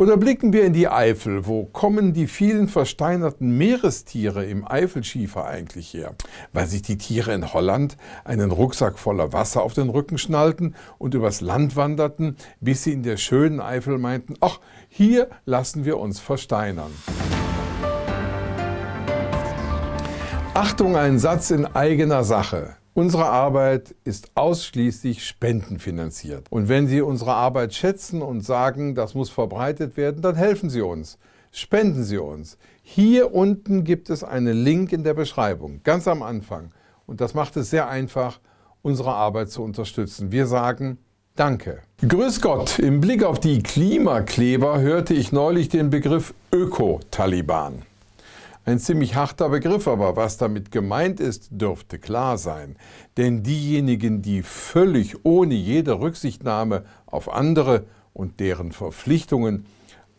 Oder blicken wir in die Eifel. Wo kommen die vielen versteinerten Meerestiere im Eifelschiefer eigentlich her? Weil sich die Tiere in Holland einen Rucksack voller Wasser auf den Rücken schnallten und übers Land wanderten, bis sie in der schönen Eifel meinten, ach, hier lassen wir uns versteinern. Achtung, ein Satz in eigener Sache. Unsere Arbeit ist ausschließlich spendenfinanziert. Und wenn Sie unsere Arbeit schätzen und sagen, das muss verbreitet werden, dann helfen Sie uns. Spenden Sie uns. Hier unten gibt es einen Link in der Beschreibung, ganz am Anfang. Und das macht es sehr einfach, unsere Arbeit zu unterstützen. Wir sagen Danke. Grüß Gott, im Blick auf die Klimakleber hörte ich neulich den Begriff Öko-Taliban. Ein ziemlich harter Begriff, aber was damit gemeint ist, dürfte klar sein. Denn diejenigen, die völlig ohne jede Rücksichtnahme auf andere und deren Verpflichtungen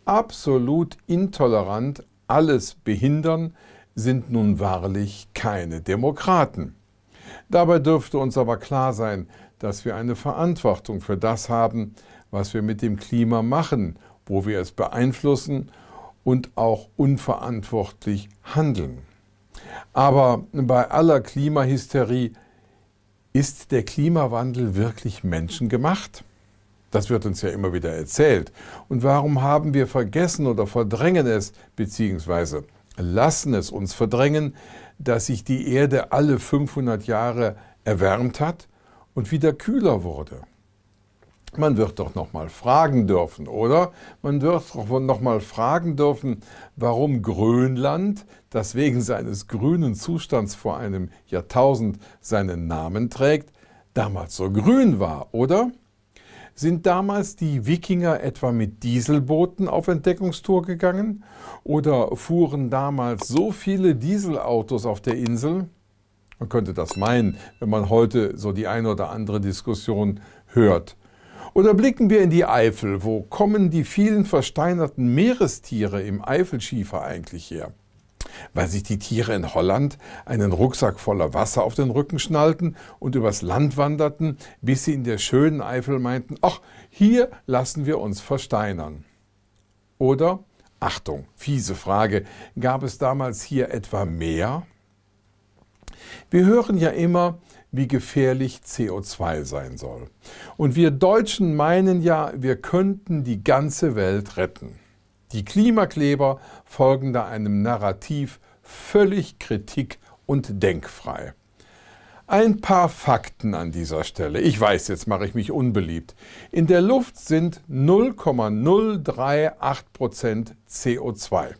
absolut intolerant alles behindern, sind nun wahrlich keine Demokraten. Dabei dürfte uns aber klar sein, dass wir eine Verantwortung für das haben, was wir mit dem Klima machen, wo wir es beeinflussen und auch unverantwortlich handeln. Aber bei aller Klimahysterie ist der Klimawandel wirklich menschengemacht? Das wird uns ja immer wieder erzählt. Und warum haben wir vergessen oder verdrängen es, beziehungsweise lassen es uns verdrängen, dass sich die Erde alle 500 Jahre erwärmt hat und wieder kühler wurde? Man wird doch nochmal fragen dürfen, oder? Man wird doch nochmal fragen dürfen, warum Grönland, das wegen seines grünen Zustands vor einem Jahrtausend seinen Namen trägt, damals so grün war, oder? Sind damals die Wikinger etwa mit Dieselbooten auf Entdeckungstour gegangen? Oder fuhren damals so viele Dieselautos auf der Insel? Man könnte das meinen, wenn man heute so die ein oder andere Diskussion hört. Oder blicken wir in die Eifel. Wo kommen die vielen versteinerten Meerestiere im Eifelschiefer eigentlich her? Weil sich die Tiere in Holland einen Rucksack voller Wasser auf den Rücken schnallten und übers Land wanderten, bis sie in der schönen Eifel meinten, ach, hier lassen wir uns versteinern. Oder, Achtung, fiese Frage, gab es damals hier etwa mehr? Wir hören ja immer, wie gefährlich CO2 sein soll. Und wir Deutschen meinen ja, wir könnten die ganze Welt retten. Die Klimakleber folgen da einem Narrativ völlig kritik- und denkfrei. Ein paar Fakten an dieser Stelle. Ich weiß, jetzt mache ich mich unbeliebt. In der Luft sind 0,038 Prozent CO2.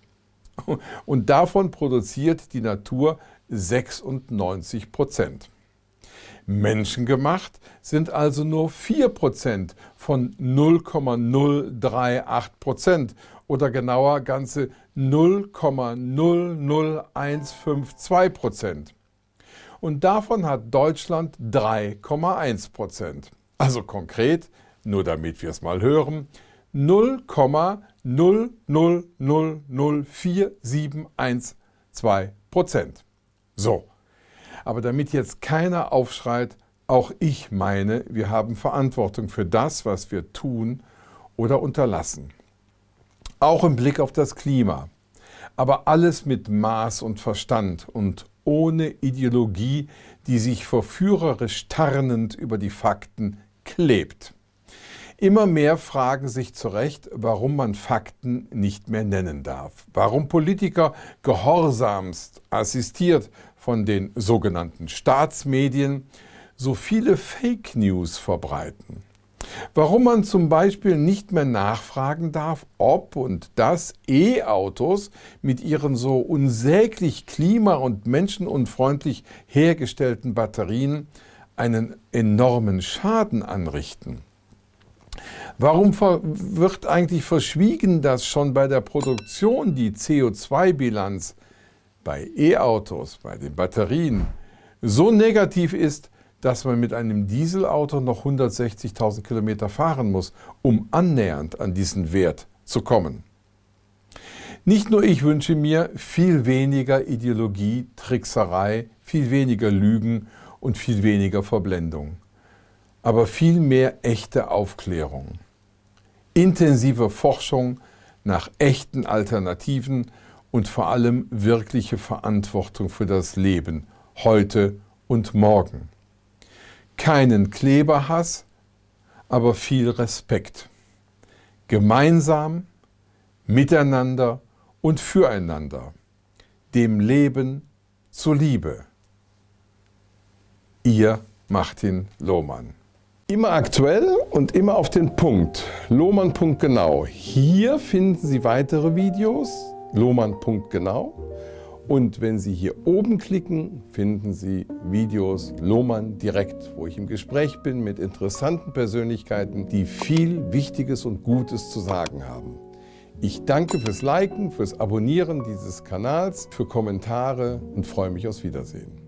Und davon produziert die Natur 96 Prozent. Menschengemacht sind also nur 4 Prozent von 0,038 Prozent oder genauer ganze 0,00152 Prozent. Und davon hat Deutschland 3,1 Prozent. Also konkret, nur damit wir es mal hören, 0,0000471 Prozent. So. Aber damit jetzt keiner aufschreit, auch ich meine, wir haben Verantwortung für das, was wir tun oder unterlassen. Auch im Blick auf das Klima. Aber alles mit Maß und Verstand und ohne Ideologie, die sich verführerisch tarnend über die Fakten klebt. Immer mehr fragen sich zu Recht, warum man Fakten nicht mehr nennen darf, warum Politiker gehorsamst assistiert von den sogenannten Staatsmedien so viele Fake News verbreiten. Warum man zum Beispiel nicht mehr nachfragen darf, ob und dass E-Autos mit ihren so unsäglich klima- und menschenunfreundlich hergestellten Batterien einen enormen Schaden anrichten. Warum wird eigentlich verschwiegen, dass schon bei der Produktion die CO2-Bilanz bei E-Autos, bei den Batterien so negativ ist, dass man mit einem Dieselauto noch 160.000 Kilometer fahren muss, um annähernd an diesen Wert zu kommen. Nicht nur ich wünsche mir viel weniger Ideologie, Trickserei, viel weniger Lügen und viel weniger Verblendung, aber viel mehr echte Aufklärung, intensive Forschung nach echten Alternativen und vor allem wirkliche Verantwortung für das Leben, heute und morgen. Keinen Kleberhass, aber viel Respekt. Gemeinsam, miteinander und füreinander. Dem Leben zuliebe. Ihr Martin Lohmann. Immer aktuell und immer auf den Punkt. Lohmann. genau. Hier finden Sie weitere Videos Lohmann.genau. Und wenn Sie hier oben klicken, finden Sie Videos Lohmann direkt, wo ich im Gespräch bin mit interessanten Persönlichkeiten, die viel Wichtiges und Gutes zu sagen haben. Ich danke fürs Liken, fürs Abonnieren dieses Kanals, für Kommentare und freue mich aufs Wiedersehen.